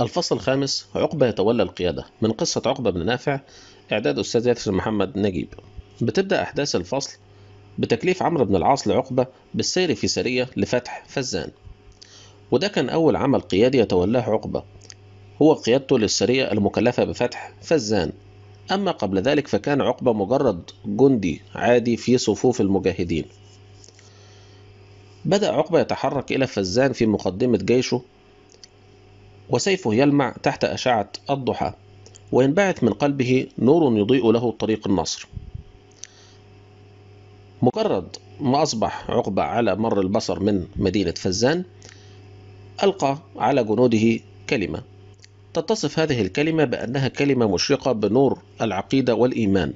الفصل الخامس عقبة يتولى القيادة من قصة عقبة بن نافع إعداد أستاذ ياسر محمد نجيب بتبدأ أحداث الفصل بتكليف عمرو بن العاص لعقبة بالسير في سرية لفتح فزان وده كان أول عمل قيادي يتولاه عقبة هو قيادته للسرية المكلفة بفتح فزان أما قبل ذلك فكان عقبة مجرد جندي عادي في صفوف المجاهدين بدأ عقبة يتحرك إلى فزان في مقدمة جيشه وسيفه يلمع تحت أشعة الضحى وينبعث من قلبه نور يضيء له طريق النصر مجرد ما أصبح عقبة على مر البصر من مدينة فزان ألقى على جنوده كلمة تتصف هذه الكلمة بأنها كلمة مشرقة بنور العقيدة والإيمان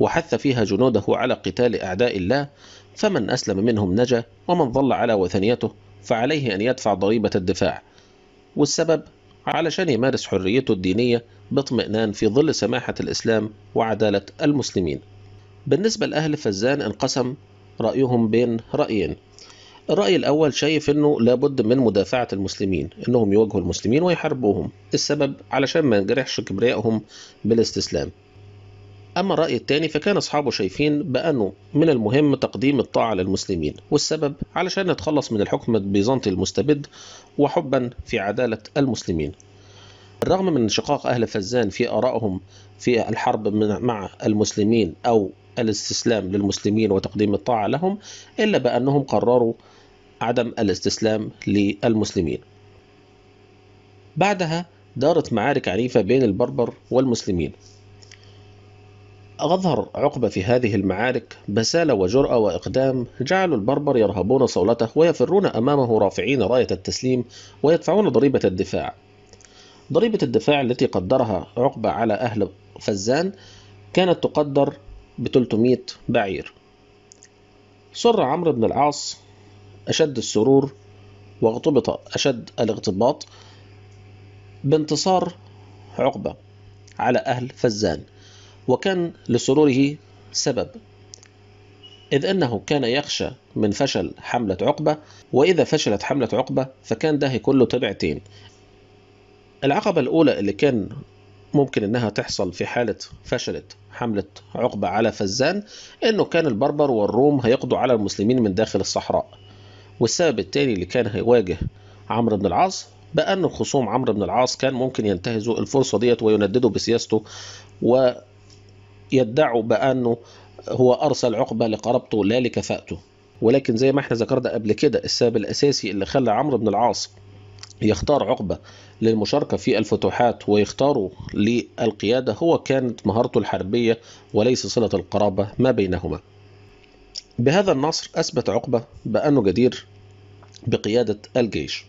وحث فيها جنوده على قتال أعداء الله فمن أسلم منهم نجا ومن ظل على وثنيته فعليه أن يدفع ضريبة الدفاع والسبب علشان يمارس حريته الدينية باطمئنان في ظل سماحة الإسلام وعدالة المسلمين بالنسبة لأهل فزان انقسم رأيهم بين رأيين الرأي الأول شايف أنه لابد من مدافعة المسلمين أنهم يواجهوا المسلمين ويحاربوهم السبب علشان ما ينجرحش كبريائهم بالاستسلام أما الرأي الثاني فكان أصحابه شايفين بأنه من المهم تقديم الطاعة للمسلمين والسبب علشان نتخلص من الحكم البيزنطي المستبد وحبا في عدالة المسلمين بالرغم من انشقاق أهل فزان في آرائهم في الحرب مع المسلمين أو الاستسلام للمسلمين وتقديم الطاعة لهم إلا بأنهم قرروا عدم الاستسلام للمسلمين بعدها دارت معارك عنيفة بين البربر والمسلمين أظهر عقبة في هذه المعارك بسالة وجرأة وإقدام جعلوا البربر يرهبون صولته ويفرون أمامه رافعين راية التسليم ويدفعون ضريبة الدفاع ضريبة الدفاع التي قدرها عقبة على أهل فزان كانت تقدر ب 300 بعير سر عمرو بن العاص أشد السرور واغتبط أشد الاغتباط بانتصار عقبة على أهل فزان وكان لسروره سبب إذ أنه كان يخشى من فشل حملة عقبة وإذا فشلت حملة عقبة فكان ده كله تبعتين العقبة الأولى اللي كان ممكن إنها تحصل في حالة فشلت حملة عقبة على فزان إنه كان البربر والروم هيقضوا على المسلمين من داخل الصحراء والسبب الثاني اللي كان هيواجه عمرو بن العاص بأن خصوم عمرو بن العاص كان ممكن ينتهزوا الفرصة ديت وينددوا بسياسته و يدعوا بأنه هو أرسل عقبة لقرابته لا لكفاءته ولكن زي ما احنا ذكرنا قبل كده السبب الأساسي اللي خلى عمرو بن العاص يختار عقبة للمشاركة في الفتوحات ويختاره للقيادة هو كانت مهارته الحربية وليس صلة القرابة ما بينهما بهذا النصر أثبت عقبة بأنه جدير بقيادة الجيش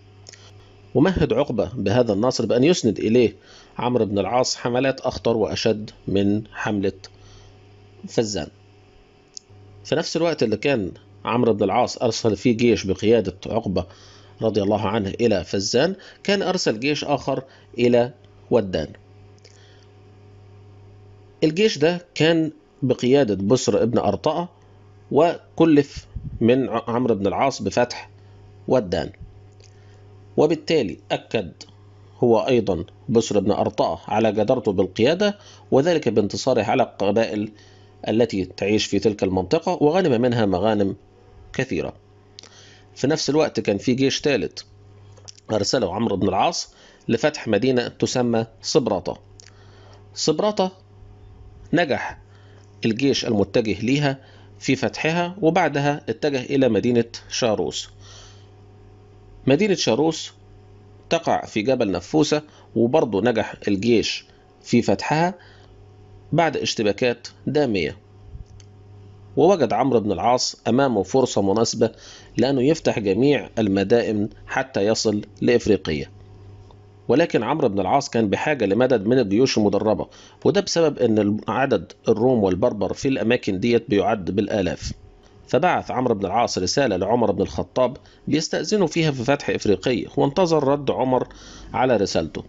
ومهد عقبة بهذا النصر بأن يسند إليه عمرو بن العاص حملات أخطر وأشد من حملة فزان في نفس الوقت اللي كان عمرو بن العاص أرسل فيه جيش بقيادة عقبة رضي الله عنه إلى فزان كان أرسل جيش آخر إلى ودان الجيش ده كان بقيادة بسر ابن أرطأة وكلف من عمرو بن العاص بفتح ودان وبالتالي أكد هو أيضا بسر بن أرطاة على جدارته بالقيادة وذلك بانتصاره على القبائل التي تعيش في تلك المنطقة وغنم منها مغانم كثيرة في نفس الوقت كان في جيش ثالث أرسله عمرو بن العاص لفتح مدينة تسمى صبراطة صبراطة نجح الجيش المتجه ليها في فتحها وبعدها اتجه إلى مدينة شاروس مدينة شاروس تقع في جبل نفوسة وبرضه نجح الجيش في فتحها بعد اشتباكات دامية ووجد عمرو بن العاص أمامه فرصة مناسبة لأنه يفتح جميع المدائن حتى يصل لإفريقية ولكن عمرو بن العاص كان بحاجة لمدد من الجيوش المدربة وده بسبب أن عدد الروم والبربر في الأماكن ديت بيعد بالآلاف فبعث عمرو بن العاص رسالة لعمر بن الخطاب بيستأذنه فيها في فتح إفريقية وانتظر رد عمر على رسالته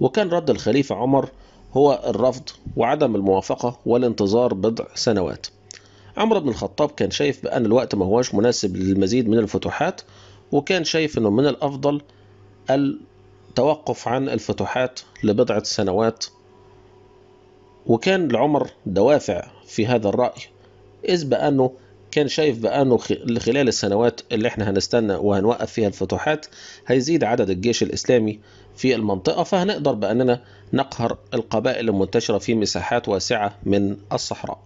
وكان رد الخليفة عمر هو الرفض وعدم الموافقة والانتظار بضع سنوات عمر بن الخطاب كان شايف بأن الوقت ما هواش مناسب للمزيد من الفتوحات وكان شايف أنه من الأفضل التوقف عن الفتوحات لبضعة سنوات وكان لعمر دوافع في هذا الرأي إذ بأنه كان شايف بأنه خلال السنوات اللي احنا هنستنى وهنوقف فيها الفتوحات هيزيد عدد الجيش الإسلامي في المنطقة فهنقدر بأننا نقهر القبائل المنتشرة في مساحات واسعة من الصحراء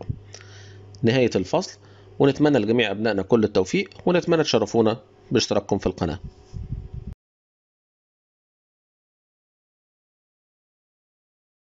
نهاية الفصل ونتمنى لجميع أبنائنا كل التوفيق ونتمنى تشرفونا باشتراككم في القناة